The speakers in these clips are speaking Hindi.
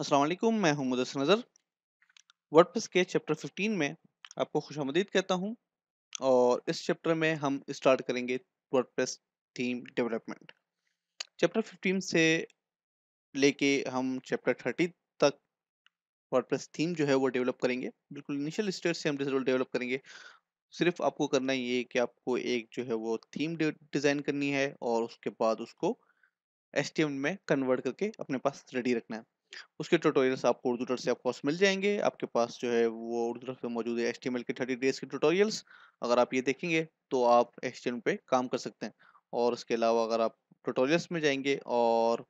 असलम मैं हूं मुदस नज़र वर्डप्रेस के चैप्टर 15 में आपको खुश कहता हूं और इस चैप्टर में हम स्टार्ट करेंगे वर्डप्रेस थीम डेवलपमेंट चैप्टर 15 से लेके हम चैप्टर 30 तक वर्डप्रेस थीम जो है वो डेवलप करेंगे बिल्कुल इनिशियल स्टेज से हम डेवलप करेंगे सिर्फ आपको करना ये कि आपको एक जो है वो थीम डिज़ाइन करनी है और उसके बाद उसको एस में कन्वर्ट करके अपने पास रेडी रखना है उसके ट्यूटोरियल्स आपको उर्दू डॉट से आपको मिल जाएंगे आपके पास जो है वो उर्दू डॉट पे मौजूद है एच के थर्टी डेज के ट्यूटोरियल्स अगर आप ये देखेंगे तो आप एच पे काम कर सकते हैं और उसके अलावा अगर आप ट्यूटोरियल्स में जाएंगे और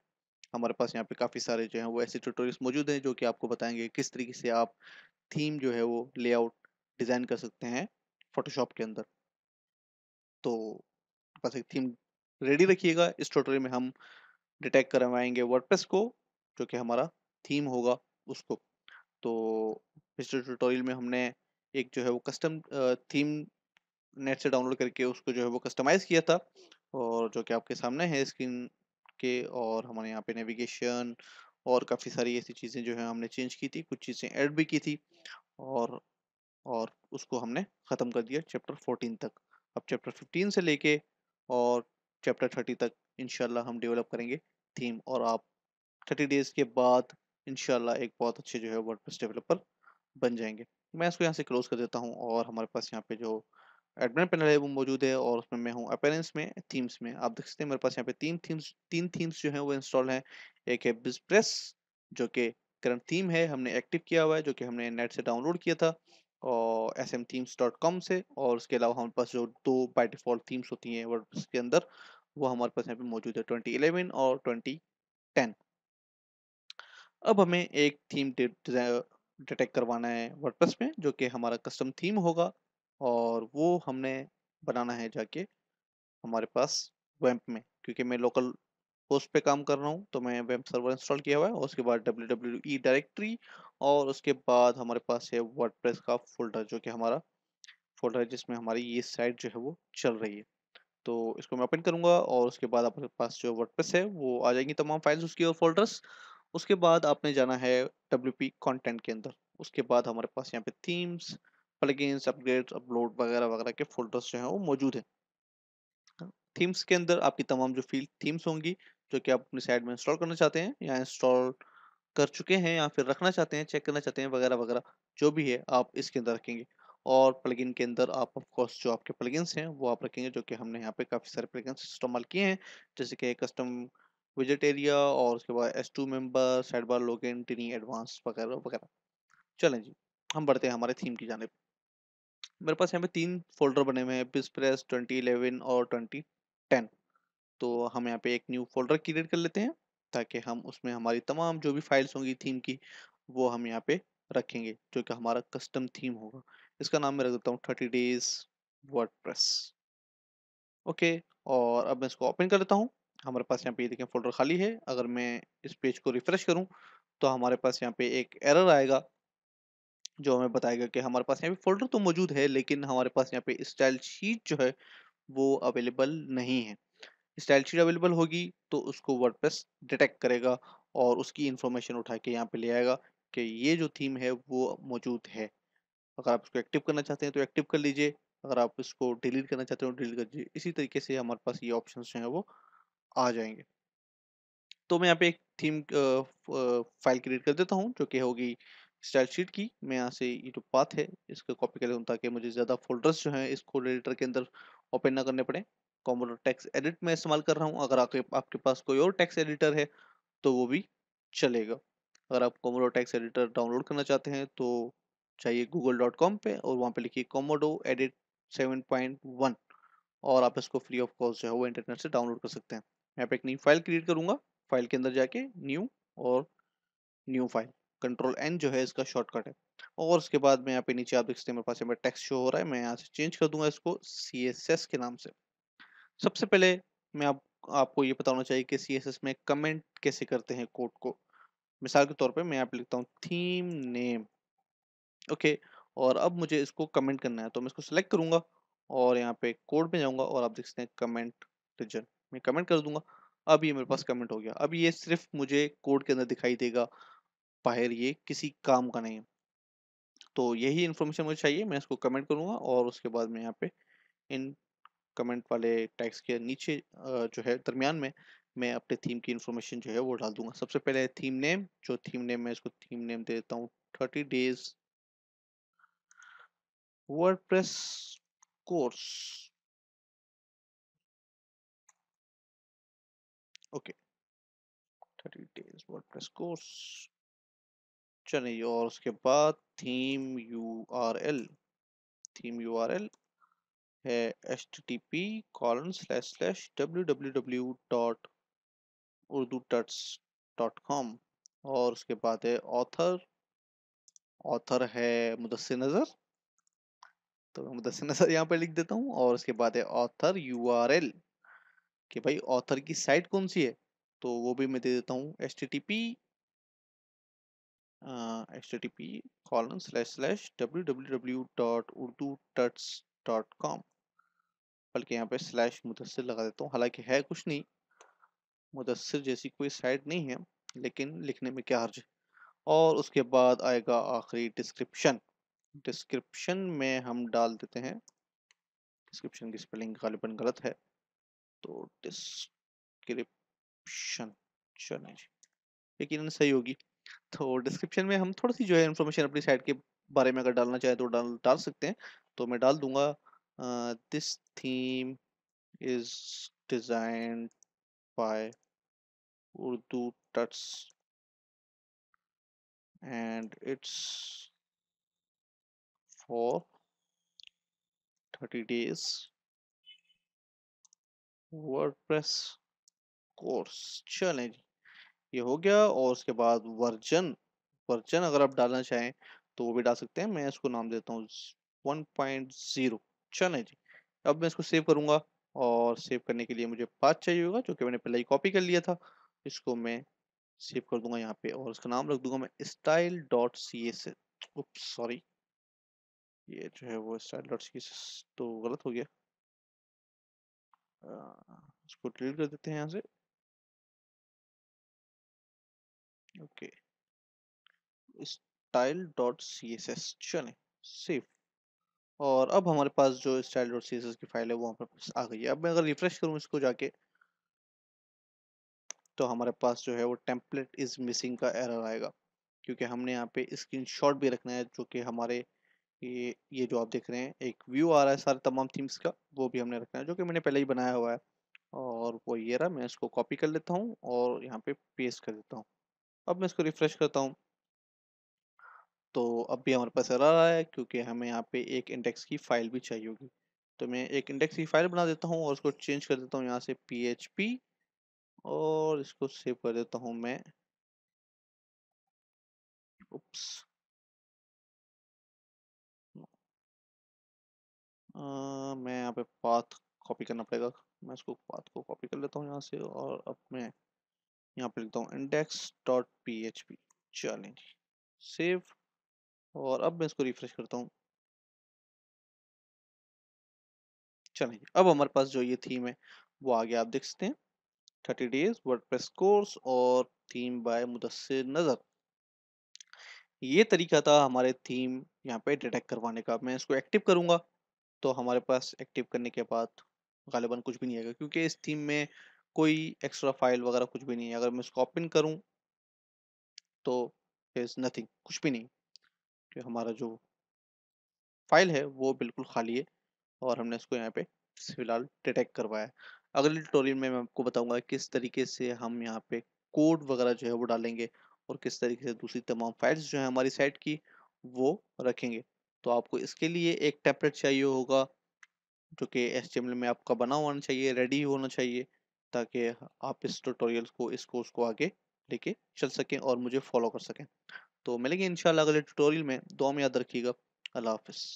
हमारे पास यहाँ पे काफ़ी सारे जो हैं वो ऐसे ट्यूटोरियल्स मौजूद हैं जो कि आपको बताएंगे किस तरीके से आप थीम जो है वो लेआउट डिज़ाइन कर सकते हैं फोटोशॉप के अंदर तो बस एक थीम रेडी रखिएगा इस ट्यूटोरियल में हम डिटेक्ट करवाएंगे वर्डप्रेस को जो कि हमारा थीम होगा उसको तो पिछले ट्यूटोरियल में हमने एक जो है वो कस्टम थीम नेट से डाउनलोड करके उसको जो है वो कस्टमाइज़ किया था और जो कि आपके सामने है स्क्रीन के और हमारे यहाँ पे नेविगेशन और काफ़ी सारी ऐसी चीज़ें जो है हमने चेंज की थी कुछ चीज़ें ऐड भी की थी और और उसको हमने ख़त्म कर दिया चैप्टर 14 तक अब चैप्टर 15 से लेके और चैप्टर 30 तक इन हम डेवलप करेंगे थीम और आप 30 डेज़ के बाद इनशाला एक बहुत अच्छे जो है वर्डप्रेस डेवलपर बन जाएंगे मैं इसको यहाँ से क्लोज कर देता हूँ और हमारे पास यहाँ पे जो एडमिन पैनल है वो मौजूद है और उसमें मैं हूँ अपेरेंस में थीम्स में आप देख सकते हैं मेरे पास यहाँ पे तीन थीम्स तीन थीम्स जो है वो इंस्टॉल हैं एक है बिजप्रेस जो कि करंट थीम है हमने एक्टिव किया हुआ है जो कि हमने नेट से डाउनलोड किया था और S M themes dot com से और उसके अलावा हमारे पास जो दो बाई डिफ़ॉल्ट थीम्स होती हैं वर्डप्रेस के अंदर वो हमारे पास यहाँ पे मौजूद है ट्वेंटी इलेवन और ट्वेंटी टेन अब हमें एक थीम डिटेक्ट करवाना है वर्डप्रेस में जो कि हमारा कस्टम थीम होगा और वो हमने बनाना है जाके हमारे पास वैम्प में क्योंकि मैं लोकल होस्ट पे काम कर रहा हूँ तो मैं वैम्प सर्वर इंस्टॉल किया हुआ है और उसके बाद डब्ल्यू डब्ल्यू ई डायरेक्टरी और उसके बाद हमारे पास है वर्डप्रेस का फोल्डर जो कि हमारा फोल्डर है जिसमें हमारी ये साइट जो है वो चल रही है तो इसको मैं ओपन करूँगा और उसके बाद आपके पास जो वर्डप्रेस है वो आ जाएंगी तमाम फाइल्स उसकी और फोल्डर्स उसके बाद आपने जाना है डब्ल्यू पी कॉन्टेंट के अंदर उसके बाद हमारे पास यहाँ पे थीम्स प्लगइन्स अपग्रेड्स अपलोड वगैरह वगैरह के फोल्डर्स जो हैं वो मौजूद हैं थीम्स हाँ, के अंदर आपकी तमाम जो फील्ड थीम्स होंगी जो कि आप अपनी साइड में इंस्टॉल करना चाहते हैं या इंस्टॉल कर चुके हैं या फिर रखना चाहते हैं चेक करना चाहते हैं वगैरह वगैरह जो भी है आप इसके अंदर रखेंगे और प्लगइन के अंदर आप ऑफकोर्स जो आपके प्लगइन्स हैं वो आप रखेंगे जो कि हमने यहाँ पे काफ़ी सारे प्लगइन्स इस्तेमाल किए हैं जैसे कि कस्टम विजिट एरिया और उसके बाद S two member sidebar login tiny advance वगैरह वगैरह चलें जी हम बढ़ते हैं हमारे थीम की जानब मेरे पास यहाँ पे तीन फोल्डर बने हुए हैं पिस प्रेस ट्वेंटी इलेवन और ट्वेंटी टेन तो हम यहाँ पे एक न्यू फोल्डर क्रिएट कर लेते हैं ताकि हम उसमें हमारी तमाम जो भी फाइल्स होंगी थीम की वो हम यहाँ पे रखेंगे जो कि हमारा कस्टम थीम होगा इसका नाम मैं रख देता हूँ थर्टी डेज वर्ड ओके और अब मैं इसको ओपन कर लेता हूँ हमारे पास यहाँ पे ये देखें फोल्डर खाली है अगर मैं इस पेज को रिफ्रेश करूँ तो हमारे पास यहाँ पे एक एरर आएगा जो हमें बताएगा कि हमारे पास यहाँ पे फोल्डर तो मौजूद है लेकिन हमारे पास यहाँ पे स्टाइल शीट जो है वो अवेलेबल नहीं है स्टाइल शीट अवेलेबल होगी तो उसको वर्डप्रेस डिटेक्ट करेगा और उसकी इंफॉर्मेशन उठा के यहाँ पे ले आएगा कि ये जो थीम है वो मौजूद है अगर आप इसको एक्टिव करना चाहते हैं तो एक्टिव कर लीजिए अगर आप इसको डिलीट करना चाहते हो तो डिलीट कर दीजिए इसी तरीके से हमारे पास ये ऑप्शन जो हैं वो आ जाएंगे तो मैं यहाँ पे एक थीम फाइल क्रिएट कर देता हूँ जो कि होगी स्टाइल शीट की मैं यहाँ से ये जो पाथ है इसको कॉपी कर लूँ ताकि मुझे ज़्यादा फोल्डर्स जो हैं इसको एडिटर के अंदर ओपन ना करने पड़े कॉमन टैक्स एडिट में इस्तेमाल कर रहा हूँ अगर आपके आपके पास कोई और टैक्स एडिटर है तो वो भी चलेगा अगर आप कॉमोडो टैक्स एडिटर डाउनलोड करना चाहते हैं तो चाहिए गूगल डॉट कॉम पर और वहाँ पर लिखिए Komodo edit seven point one और आप इसको फ्री ऑफ कॉस्ट जो है वो इंटरनेट से डाउनलोड कर सकते हैं यहाँ पे एक नई फाइल क्रिएट करूंगा फाइल के अंदर जाके न्यू और न्यू फाइल कंट्रोल एन जो है इसका शॉर्टकट है और उसके बाद में यहाँ पे नीचे आप देख सकते हैं मेरे पास यहाँ मेरा टेक्स्ट शो हो रहा है मैं यहाँ से चेंज कर दूंगा इसको सी के नाम से सबसे पहले मैं आप, आपको ये बताना चाहिए कि सी में कमेंट कैसे करते हैं कोड को मिसाल के तौर पर मैं यहाँ पे लिखता हूँ थीम नेम ओके और अब मुझे इसको कमेंट करना है तो मैं इसको सेलेक्ट करूंगा और यहाँ पे कोड में जाऊंगा और आप देख सकते हैं कमेंट रिजल्ट मैं कमेंट कर दूंगा अब ये मेरे पास कमेंट हो गया अब ये सिर्फ मुझे कोड के अंदर दिखाई देगा बाहर ये किसी काम का नहीं तो यही इन्फॉर्मेशन मुझे चाहिए मैं इसको कमेंट करूँगा और उसके बाद मैं यहाँ पे इन कमेंट वाले टैक्स के नीचे जो है दरमियान में मैं अपने थीम की इन्फॉर्मेशन जो है वो डाल दूंगा सबसे पहले थीम नेम जो थीम नेम मैं इसको थीम नेम दे देता हूँ thirty days word course okay 30 days wordpress course चलिए और उसके बाद थीम यू आर एल थीम यू आर एल है H T T P colon slash slash W W W dot Urdu tuts dot com और उसके बाद है ऑथर ऑथर है मुदस्सिर नज़र तो मैं नज़र यहाँ पर लिख देता हूँ और उसके बाद है ऑथर यू आर एल कि भाई ऑथर की साइट कौन सी है तो वो भी मैं दे देता हूँ H T T P H T T P colon slash slash W W W dot Urdu tuts dot com बल्कि यहाँ पे स्लैश मुदसर लगा देता हूँ हालांकि है कुछ नहीं मुदसर जैसी कोई साइट नहीं है लेकिन लिखने में क्या हर्ज और उसके बाद आएगा आखिरी डिस्क्रिप्शन डिस्क्रिप्शन में हम डाल देते हैं डिस्क्रिप्शन की स्पेलिंग गालिबा गलत है तो डिस्क्रिप्शन चलें यकीन सही होगी तो डिस्क्रिप्शन में हम थोड़ी सी जो है इन्फॉर्मेशन अपनी साइट के बारे में अगर डालना चाहे तो डाल डाल सकते हैं तो मैं डाल दूंगा this theme is design by Urdu tuts and it's for thirty days WordPress course चलें जी ये हो गया और उसके बाद वर्जन वर्जन अगर आप डालना चाहें तो वो भी डाल सकते हैं मैं इसको नाम देता हूँ वन पॉइंट जीरो चलें जी अब मैं इसको सेव करूँगा और सेव करने के लिए मुझे पाँच चाहिए होगा जो कि मैंने पहले ही कॉपी कर लिया था इसको मैं सेव कर दूंगा यहाँ पे और उसका नाम रख दूंगा मैं style dot C S sorry ये जो है वो स्टाइल डॉट सी एस तो गलत हो गया इसको डिलीट कर देते हैं यहाँ से okay style dot C S S चले सेव और अब हमारे पास जो style dot C S S की फाइल है वो हमारे पास आ गई है अब मैं अगर रिफ्रेश करूँ इसको जाके तो हमारे पास जो है वो टेम्पलेट इज मिसिंग का एरर आएगा क्योंकि हमने यहाँ पे स्क्रीनशॉट भी रखना है जो कि हमारे ये ये जो आप देख रहे हैं एक व्यू आ रहा है सारे तमाम थीम्स का वो भी हमने रखना है जो कि मैंने पहले ही बनाया हुआ है और वो ये रहा मैं इसको कॉपी कर लेता हूँ और यहाँ पे पेस्ट कर देता हूँ अब मैं इसको रिफ़्रेश करता हूँ तो अब भी हमारे पास एरर रहा है क्योंकि हमें यहाँ पे एक इंडेक्स की फ़ाइल भी चाहिए होगी तो मैं एक इंडेक्स की फ़ाइल बना देता हूँ और उसको चेंज कर देता हूँ यहाँ से पी और इसको सेव कर देता हूँ मैं उप्स मैं यहाँ पे पाथ कॉपी करना पड़ेगा मैं इसको पाथ को कॉपी कर लेता हूँ यहाँ से और अब मैं यहाँ पे लिखता हूँ index dot P H P चलें सेव और अब मैं इसको रिफ्रेश करता हूँ चलें अब हमारे पास जो ये थीम है वो आ गया आप देख सकते हैं thirty days WordPress course और थीम बाय मुदसर नज़र ये तरीका था हमारे थीम यहाँ पे डिटेक्ट करवाने का मैं इसको एक्टिव करूँगा तो हमारे पास एक्टिव करने के बाद गालिबा कुछ भी नहीं आएगा क्योंकि इस थीम में कोई एक्स्ट्रा फाइल वगैरह कुछ भी नहीं है अगर मैं उसको ओपन करूँ तो इज़ नथिंग कुछ भी नहीं कि हमारा जो फाइल है वो बिल्कुल खाली है और हमने इसको यहाँ पे फिलहाल डिटेक्ट करवाया है अगले ट्यूटोरियल में मैं आपको बताऊंगा किस तरीके से हम यहाँ पे कोड वगैरह जो है वो डालेंगे और किस तरीके से दूसरी तमाम फाइल्स जो है हमारी साइट की वो रखेंगे तो आपको इसके लिए एक टैपलेट चाहिए होगा जो कि एस में आपका बना होना चाहिए रेडी होना चाहिए ताकि आप इस ट्यूटोरियल को इस कोर्स को आगे लेके चल सकें और मुझे फॉलो कर सकें तो मिलेंगे इन अगले ट्यूटोरियल में दो में याद रखिएगा अल्लाह हाफिज़